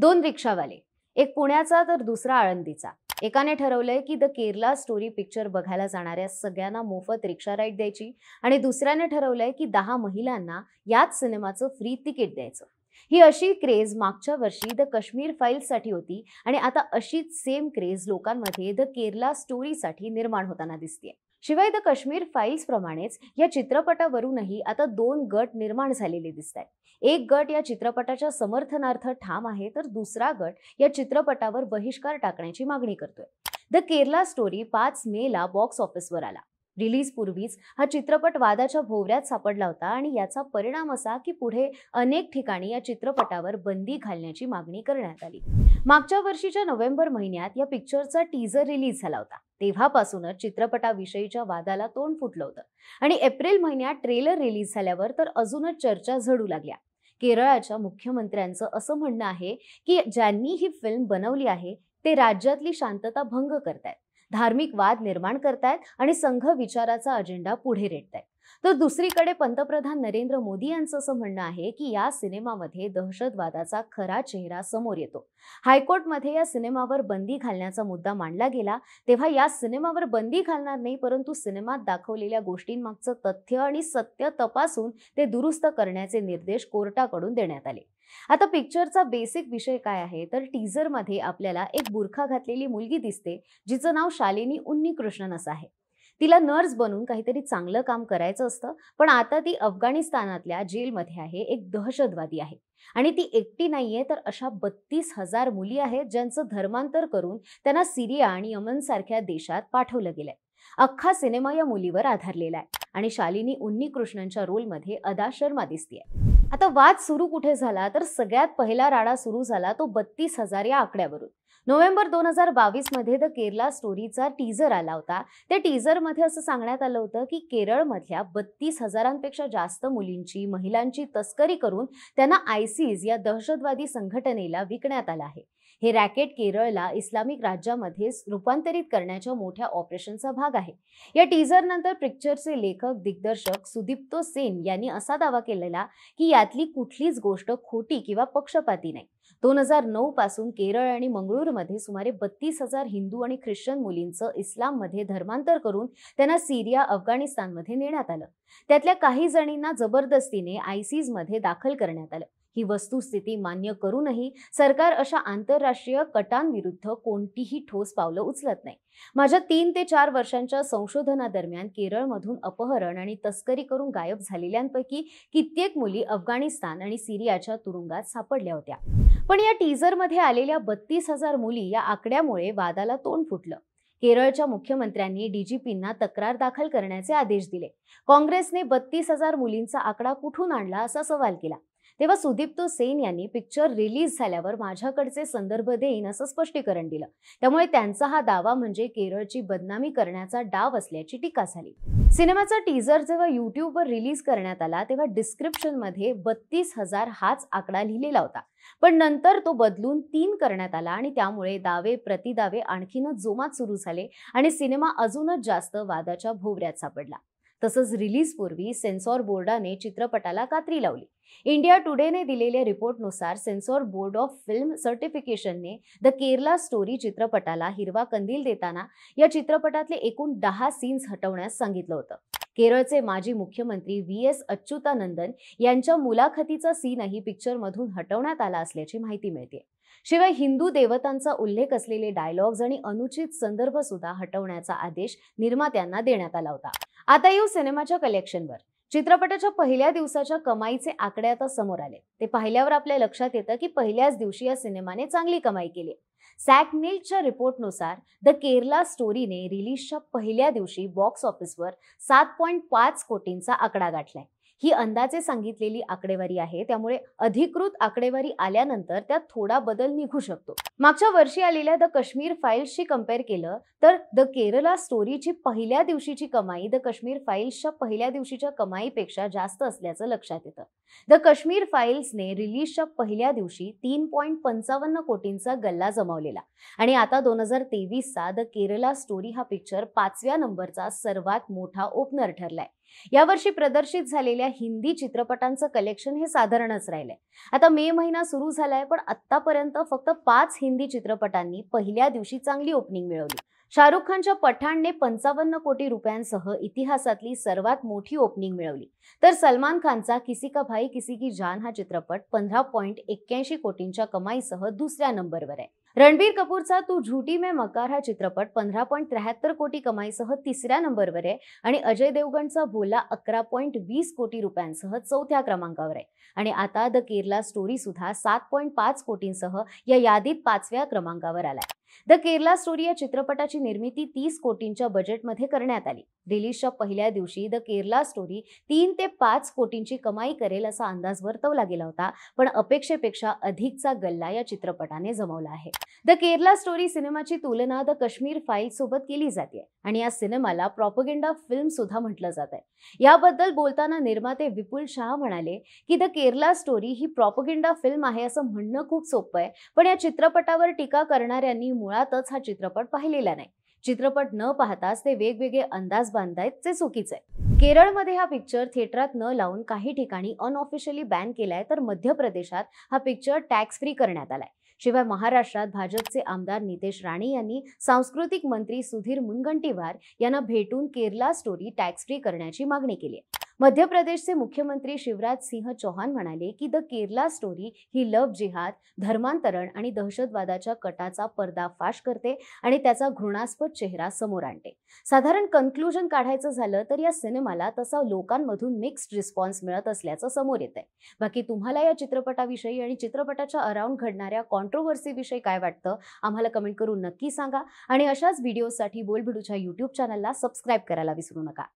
दोन रिक्षावाले एक पुण्याचा तर दुसरा आळंदीचा एकाने ठरवलंय की द केरला स्टोरी पिक्चर बघायला जाणाऱ्या सगळ्यांना मोफत रिक्षा राईड द्यायची आणि दुसऱ्याने ठरवलंय की दहा महिलांना याच सिनेमाचं फ्री तिकीट द्यायचं ही अशी क्रेज मागच्या वर्षी द काश्मीर साठी होती आणि आता अशीच सेम क्रेज लोकांमध्ये द केरला स्टोरीसाठी निर्माण होताना दिसते शिवाय द काश्मीर फाईल्स प्रमाणेच या चित्रपटावरूनही आता दोन गट निर्माण झालेले दिसत आहेत एक गट या चित्रपटाच्या समर्थनार्थ ठाम आहे तर दुसरा गट या चित्रपटावर बहिष्कार टाकण्याची मागणी करतोय द केरला स्टोरी पाच ला बॉक्स ऑफिसवर आला रिलीज पूर्वीच हा चित्रपट वादाच्या भोवऱ्यात सापडला होता आणि याचा परिणाम असा की पुढे अनेक ठिकाणी या चित्रपटावर बंदी घालण्याची मागणी करण्यात आली मागच्या वर्षीच्या नोव्हेंबर महिन्यात या पिक्चरचा टीझर रिलीज झाला होता तेव्हापासूनच चित्रपटाविषयीच्या वादाला तोंड फुटलं होतं आणि एप्रिल महिन्यात ट्रेलर रिलीज झाल्यावर तर अजूनच चर्चा झडू लागल्या केरळाच्या मुख्यमंत्र्यांचं असं म्हणणं आहे की ज्यांनी ही फिल्म बनवली आहे ते राज्यातली शांतता भंग करतायत धार्मिक वाद निर्माण करतायत आणि संघ विचाराचा अजेंडा पुढे रेटतायत तर दुसरीकडे पंतप्रधान नरेंद्र मोदी यांचं असं म्हणणं आहे की या सिनेमामध्ये दहशतवादाचा खरा चेहरा समोर येतो हायकोर्टमध्ये या सिनेमावर बंदी घालण्याचा मुद्दा मांडला गेला तेव्हा या सिनेमावर बंदी घालणार नाही परंतु सिनेमात दाखवलेल्या गोष्टींमागचं तथ्य आणि सत्य तपासून ते दुरुस्त करण्याचे निर्देश कोर्टाकडून देण्यात आले आता पिक्चरचा बेसिक विषय काय आहे तर टीजर मध्ये आपल्याला एक बुरखा घातलेली मुलगी दिसते जिचं नाव शालिनी उन्नी कृष्णन असं आहे तिला नर्स बनून काहीतरी चांगलं काम करायचं असतं पण आता ती अफगाणिस्तानातल्या जेलमध्ये आहे एक दहशतवादी आहे आणि ती एकटी नाहीये तर अशा बत्तीस हजार मुली आहेत ज्यांचं धर्मांतर करून त्यांना सिरिया आणि यमन सारख्या देशात पाठवलं गेलंय अख्खा सिनेमा या मुलीवर आधारलेला आहे आणि शालिनी उन्नी कृष्णनच्या रोलमध्ये अदा शर्मा दिसतीये आता वाद सुरू कुठे झाला तर सगळ्यात पहिला राडा सुरू झाला तो बत्तीस हजार या आकड्यावरून नोव्हेंबर दोन हजार बावीस मध्ये द केरला स्टोरीचा टीजर आला होता त्या मध्ये असं सांगण्यात आलं होतं की केरळ मधल्या बत्तीस हजारांपेक्षा जास्त मुलींची महिलांची तस्करी करून त्यांना आयसीज या दहशतवादी संघटनेला विकण्यात आलं आहे हे रॅकेट केरळला इस्लामिक राज्यामध्ये रूपांतरित करण्याच्या मोठ्या ऑपरेशनचा भाग आहे या टीझरनंतर नंतर पिक्चरचे लेखक दिग्दर्शक सुदीप्तो सेन यांनी असा दावा केलेला की यातली कुठलीच गोष्ट खोटी किंवा पक्षपाती नाही दोन हजार नऊ पासून केरळ आणि मंगळूरमध्ये सुमारे बत्तीस हजार हिंदू आणि ख्रिश्चन मुलींचं इस्लाममध्ये धर्मांतर करून त्यांना सिरिया अफगाणिस्तानमध्ये नेण्यात आलं त्यातल्या काही जणींना जबरदस्तीने आयसीज मध्ये दाखल करण्यात आलं ही वस्तुस्थिती मान्य करूनही सरकार अशा आंतरराष्ट्रीय कटांविरुद्ध कोणतीही ठोस पावलं उचलत नाही माझ्या तीन ते चार वर्षांच्या संशोधनादरम्यान केरळमधून अपहरण आणि तस्करी करून गायब झालेल्यांपैकी कित्येक मुली अफगाणिस्तान आणि सिरियाच्या तुरुंगात सापडल्या होत्या पण या टीझरमध्ये आलेल्या बत्तीस हजार मुली या आकड्यामुळे वादाला तोंड फुटलं केरळच्या मुख्यमंत्र्यांनी डीजीपींना तक्रार दाखल करण्याचे आदेश दिले काँग्रेसने बत्तीस हजार मुलींचा आकडा कुठून आणला असा सवाल केला तेव्हा तो सेन यांनी पिक्चर रिलीज झाल्यावर माझ्याकडचे संदर्भ देईन असं स्पष्टीकरण दिलं त्यामुळे त्यांचा हा दावा म्हणजे केरळची बदनामी करण्याचा डाव असल्याची टीका झाली सिनेमाचा टीझर जेव्हा युट्यूबवर रिलीज करण्यात आला तेव्हा डिस्क्रिप्शनमध्ये बत्तीस हजार हाच आकडा लिहिलेला होता पण नंतर तो बदलून तीन करण्यात आला आणि त्यामुळे दावे प्रतिदावे आणखीनच जोमात सुरू झाले आणि सिनेमा अजूनच जास्त वादाच्या भोवऱ्यात सापडला तसंच रिलीजपूर्वी सेन्सॉर बोर्डाने चित्रपटाला कात्री लावली इंडिया टुडेने दिलेल्या रिपोर्टनुसार सेन्सॉर बोर्ड ऑफ फिल्म सर्टिफिकेशनने द केरला स्टोरी चित्रपटाला हिरवा कंदील देताना या चित्रपटातले एकूण दहा सीन्स हटवण्यास सांगितलं होतं केरळचे माजी मुख्यमंत्री व्ही एस अच्युतानंदन यांच्या मुलाखतीचा सीनही पिक्चरमधून हटवण्यात आला असल्याची माहिती मिळते शिवाय हिंदू देवतांचा उल्लेख असलेले डायलॉग्स आणि अनुचित संदर्भ सुद्धा हटवण्याचा आदेश निर्मात्यांना देण्यात आला होता आता येऊ सिनेमाच्या कलेक्शनवर चित्रपटाच्या पहिल्या दिवसाच्या कमाईचे आकडे आता समोर आले ते पाहिल्यावर आपल्या लक्षात येतं की पहिल्याच दिवशी या सिनेमाने चांगली कमाई केली सॅकनेलच्या रिपोर्टनुसार द केरला स्टोरीने रिलीजच्या पहिल्या दिवशी बॉक्स ऑफिसवर सात पॉईंट पाच कोटींचा आकडा गाठलाय ही अंदाजे सांगितलेली आकडेवारी आहे त्यामुळे अधिकृत आकडेवारी आल्यानंतर त्यात थोडा बदल निघू शकतो मागच्या वर्षी आलेल्या द काश्मीर फाईल्सशी कम्पेअर केलं तर द केरला स्टोरीची पहिल्या दिवशीची कमाई द काश्मीर फाईल्सच्या पहिल्या दिवशीच्या कमाईपेक्षा जास्त असल्याचं लक्षात येतं द काश्मीर फाईल्सने रिलीजच्या पहिल्या दिवशी तीन पॉईंट पंचावन्न कोटींचा गल्ला जमावलेला आणि आता दोन हजार तेवीसचा द केरला स्टोरी हा पिक्चर पाचव्या नंबरचा सर्वात मोठा ओपनर ठरलाय यावर्षी प्रदर्शित झालेल्या हिंदी चित्रपटांचं कलेक्शन हे साधारणच राहिलंय आता मे महिना सुरू झालाय पण आतापर्यंत फक्त पाच हिंदी चित्रपटांनी पहिल्या दिवशी चांगली ओपनिंग मिळवली शाहरुख खानच्या पठाणने पंचावन्न कोटी रुपयांसह इतिहासातली सर्वात मोठी ओपनिंग मिळवली तर सलमान खानचा किसी का भाई किसी की जान हा चित्रपट पंधरा पॉईंट एक्क्याऐंशी कोटींच्या कमाईसह दुसऱ्या नंबरवर आहे रणबीर कपूरचा तू झुटी में मकार हा चित्रपट पंधरा पॉईंट त्र्याहत्तर कोटी कमाईसह तिसऱ्या नंबरवर आहे आणि अजय देवगणचा भोला अकरा पॉईंट वीस कोटी रुपयांसह चौथ्या क्रमांकावर आहे आणि आता द केरला स्टोरी सुद्धा सात पॉईंट पाच कोटींसह या यादीत पाचव्या क्रमांकावर आलाय द केरला स्टोरी या चित्रपटाची निर्मिती तीस कोटींच्या बजेटमध्ये करण्यात आली रिलीजच्या पहिल्या दिवशी द केरला स्टोरी तीन ते पाच कोटींची कमाई करेल असा अंदाज वर्तवला गेला होता पण अपेक्षेपेक्षा अधिकचा गल्ला या चित्रपटाने जमवला आहे द केरला स्टोरी सिनेमाची तुलना द काश्मीर फाईल सोबत केली जाते आणि या सिनेमाला प्रॉपोगेंडा फिल्म सुद्धा म्हटलं जात आहे याबद्दल बोलताना निर्माते विपुल शाह म्हणाले की द केरला स्टोरी ही प्रॉपोगेंडा फिल्म आहे असं म्हणणं खूप सोपं आहे पण या चित्रपटावर टीका करणाऱ्यांनी मुळातच हा चित्रपट पाहिलेला नाही चित्रपट न पाहताच ते वेगवेगळे अंदाज बांधायत ते चुकीचं आहे केरळमध्ये हा पिक्चर थिएटरात न लावून काही ठिकाणी अनऑफिशियली बॅन केलाय तर मध्य प्रदेशात हा पिक्चर टॅक्स फ्री करण्यात आलाय शिवाय महाराष्ट्रात भाजपचे आमदार नितेश राणे यांनी सांस्कृतिक मंत्री सुधीर मुनगंटीवार यांना भेटून केरला स्टोरी टॅक्स फ्री करण्याची मागणी केली आहे मध्य प्रदेशचे मुख्यमंत्री शिवराज सिंह चौहान म्हणाले की द केरला स्टोरी ही लव जिहाद धर्मांतरण आणि दहशतवादाच्या कटाचा पर्दाफाश करते आणि त्याचा घृणास्पद चेहरा समोर आणते साधारण कन्क्लुजन काढायचं झालं तर या सिनेमाला तसा लोकांमधून मिक्स्ड रिस्पॉन्स मिळत असल्याचं समोर येत बाकी तुम्हाला या चित्रपटाविषयी आणि चित्रपटाच्या अराउंड घडणाऱ्या कॉन्ट्रोवर्सीविषयी काय वाटतं आम्हाला कमेंट करून नक्की सांगा आणि अशाच व्हिडिओसाठी बोलबिडूच्या युट्यूब चॅनलला सबस्क्राईब करायला विसरू नका